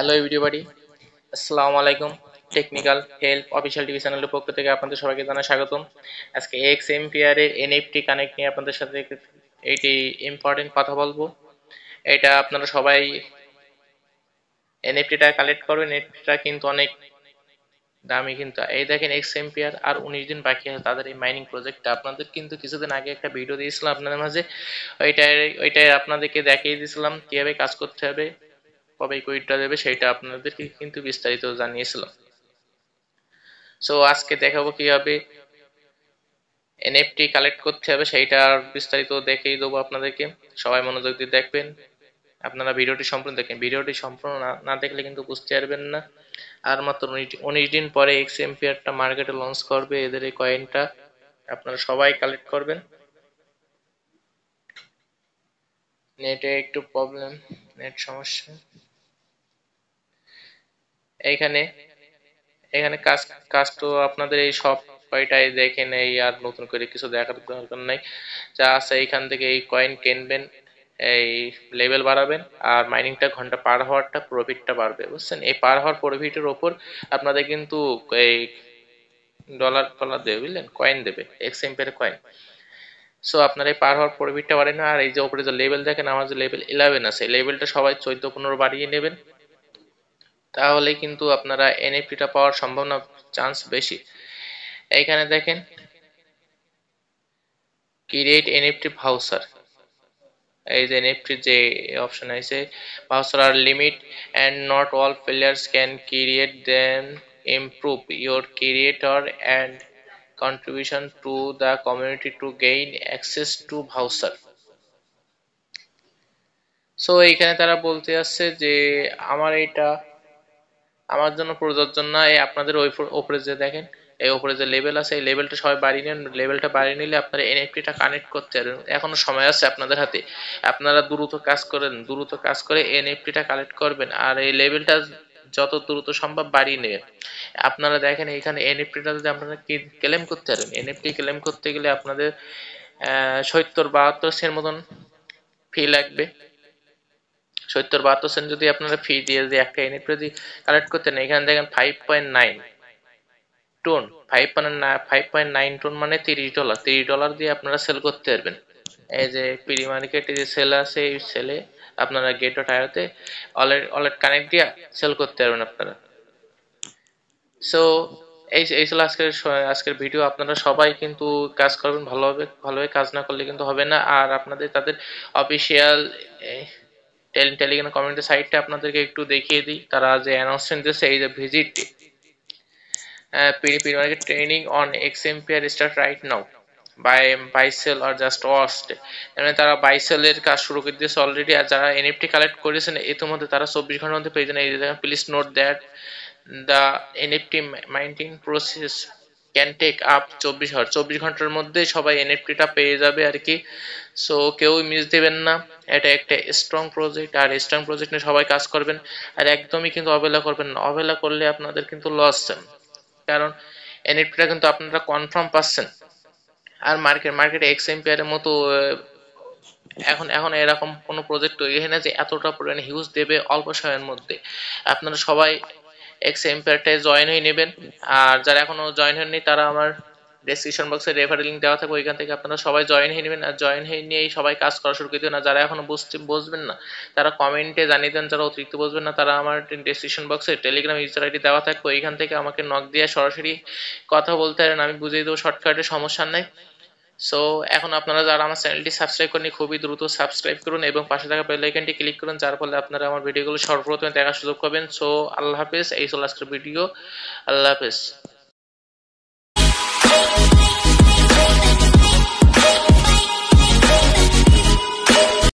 hello video বাড়ি আসসালামু আলাইকুম টেকনিক্যাল হেল্প অফিসিয়াল টিভি চ্যানেলের পক্ষ থেকে আপনাদের সবাইকে জানা স্বাগতম আজকে এক্স এমপিআর এর এনএফটি কানেক্ট নিয়ে আপনাদের সাথে এটি ইম্পর্টেন্ট কথা বলবো এটা আপনারা সবাই এনএফটিটা কালেক্ট করবেন এনএফটিটা কিন্তু অনেক দামি কিন্তু এই দেখেন এক্স এম্পিয়ার আর উনিশ দিন বাকি আছে তাদের এই মাইনিং প্রজেক্টটা আপনাদের কিন্তু কিছুদিন আগে একটা ভিডিও দিয়েছিলাম আপনাদের মাঝে ওইটাই ওইটাই আপনাদেরকে দেখিয়ে দিয়েছিলাম কীভাবে কাজ করতে হবে কবে কুইটটা দেবে সেটা আপনাদেরকে কিন্তু বিস্তারিত জানিয়েছিল সো আজকে দেখাবো কিভাবে এনএফটি কালেক্ট করতে হবে সেইটার বিস্তারিত দেখেই দেবো আপনাদেরকে সবাই মনোযোগ দিয়ে দেখবেন আপনারা ভিডিওটি সম্পূর্ণ দেখেন ভিডিওটি সম্পূর্ণ না দেখলে কিন্তু বুঝতে পারবেন না আর মাত্র উনিশ দিন পরে এক্স এম্পিয়ারটা মার্কেটে লঞ্চ করবে এদের এই কয়েনটা আপনারা সবাই কালেক্ট করবেন নেটে একটু প্রবলেম নেট সমস্যা এখানে এখানে কাজ কাজ তো আপনাদের এই সব কয়টাই দেখেন এই আর নতুন করে কিছু দেখার দরকার নাই যা আছে এইখান থেকে এই কয়েন কিনবেন এই লেভেল বাড়াবেন আর মাইনিংটা ঘন্টা পার হওয়ারটা প্রফিটটা বাড়বে বুঝছেন এই পার হওয়ার প্রফিটের ওপর আপনাদের কিন্তু এই ডলার ফলার দেবে বুঝলেন কয়েন দেবে এক্সএম্পের কয়েন সো আপনার এই পার হওয়ার প্রফিটটা বাড়ে না আর এই যে ওপরে যে লেভেল দেখেন আমার যে লেভেল ইলেভেন আছে লেভেলটা সবাই চোদ্দ পনেরো বাড়িয়ে নেবেন তাহলে কিন্তু আপনারা এনএফটিটা পাওয়ার সম্ভাবনা চান্স বেশি এইখানে দেখেন ক্রিয়েট এনএফটি ভাউচার এই যে এনএফটি যে অপশন আছে ভাউচার আর limit and not all players can create then improve your creator and contribution to the community to gain access to voucher so এইখানে তারা বলতে আসছে যে আমার এটা আমার জন্য প্রযোজ্য না এই আপনাদের ওই ওপরে যে দেখেন এই ওপরে যে লেভেল আছে এই লেভেলটা সবাই বাড়িয়ে নেন লেভেলটা বাড়িয়ে নিলে আপনারা এনএফটিটা কানেক্ট করতে পারেন এখনও সময় আছে আপনাদের হাতে আপনারা দ্রুত কাজ করেন দ্রুত কাজ করে এনএফটিটা কালেক্ট করবেন আর এই লেভেলটা যত দ্রুত সম্ভব বাড়িয়ে নেবেন আপনারা দেখেন এখানে এনএফটিটা যদি আপনারা ক্লেম করতে পারেন এনএফটি ক্লেম করতে গেলে আপনাদের সত্তর বাহাত্তর সের মতন ফি লাগবে সত্তর বাহাত্তর সেন্ট যদি আপনারা ফি দিয়ে যদি একটা ইউনিট যদি কালেক্ট করতেন এখানে দেখেন five point nine TON five point five point nine TON মানে তিরিশ ডলার তিরিশ ডলার দিয়ে আপনারা সেল করতে পারবেন এই যে প্রি মার্কেটে যে সেল আছে এই সেলে আপনারা গেট ও টায়ারতে অলরেড অলরেড কানেক্ট দিয়ে সেল করতে পারবেন আপনারা সো এই এই ছিল আজকের আজকের ভিডিও আপনারা সবাই কিন্তু কাজ করবেন ভালোভাবে ভালোভাবে কাজ না করলে কিন্তু হবে না আর আপনাদের তাদের অফিসিয়াল টেলিগ্রাম কমিউনিটি সাইটটা আপনাদেরকে একটু দেখিয়ে দিই তারা যে অ্যানাউন্সমেন্ট দিয়েছে এই যে ভিজিটটি PDP market training on X MPR start right now buy buy sell আর জাস্ট ওয়াস্ট মানে তারা বাইসেলের কাজ শুরু করে দিয়েছে অলরেডি আর যারা এনএফটি কালেক্ট করেছেন ইতিমধ্যে তারা চব্বিশ ঘন্টার মধ্যে পেয়ে যান এই please note that the NFT minting process can take up চব্বিশ ঘন্টা চব্বিশ ঘন্টার মধ্যে সবাই এনএফটিটা পেয়ে যাবে আর কি সো কেউ মিস দেবেন না এটা একটা স্ট্রং প্রজেক্ট আর স্ট্রং প্রজেক্ট নিয়ে সবাই কাজ করবেন আর একদমই কিন্তু অবহেলা করবেন না অবহেলা করলে আপনাদের কিন্তু লস কারণ এনএফটিটা কিন্তু আপনারা কনফার্ম পাচ্ছেন আর মার্কেট মার্কেটে এক্স এমপিআরের মতো এখন এখন এরকম কোনো প্রজেক্ট তৈরি হয় না যে এতটা পরিমাণে হিউজ দেবে অল্প সময়ের মধ্যে আপনারা সবাই এক্স এম্পায়ারটায় জয়েন হয়ে নেবেন আর যারা এখনো জয়েন হয়নি তারা আমার ডেসক্রিপশন বক্সে রেফারেল লিঙ্ক দেওয়া থাকবে ওইখান থেকে আপনারা সবাই জয়েন হয়ে নেবেন আর জয়েন হয়ে নিয়েই সবাই কাজ করা শুরু করে না আর যারা এখনো বুঝতে বসবেন না তারা কমেন্টে জানিয়ে দেন যারা অতিরিক্ত বসবেন না তারা আমার ডেসক্রিপশন বক্সে টেলিগ্রাম ইউজার আইডি দেওয়া থাকবে ওইখান থেকে আমাকে নক দিয়ে সরাসরি কথা বলতে পারেন আমি বুঝিয়ে দেবো শর্টকাটে সমস্যা নাই সো এখন আপনারা যারা আমার চ্যানেলটি সাবস্ক্রাইব করেনি খুবই দ্রুত সাবস্ক্রাইব করুন এবং পাশে থাকা বেল আইকনটি ক্লিক করুন যার ফলে আপনারা আমার ভিডিওগুলো সর্বপ্রথমে দেখার সুযোগ পাবেন সো আল্লাহ হাফেজ এই চল আজকের ভিডিও আল্লাহ হাফেজ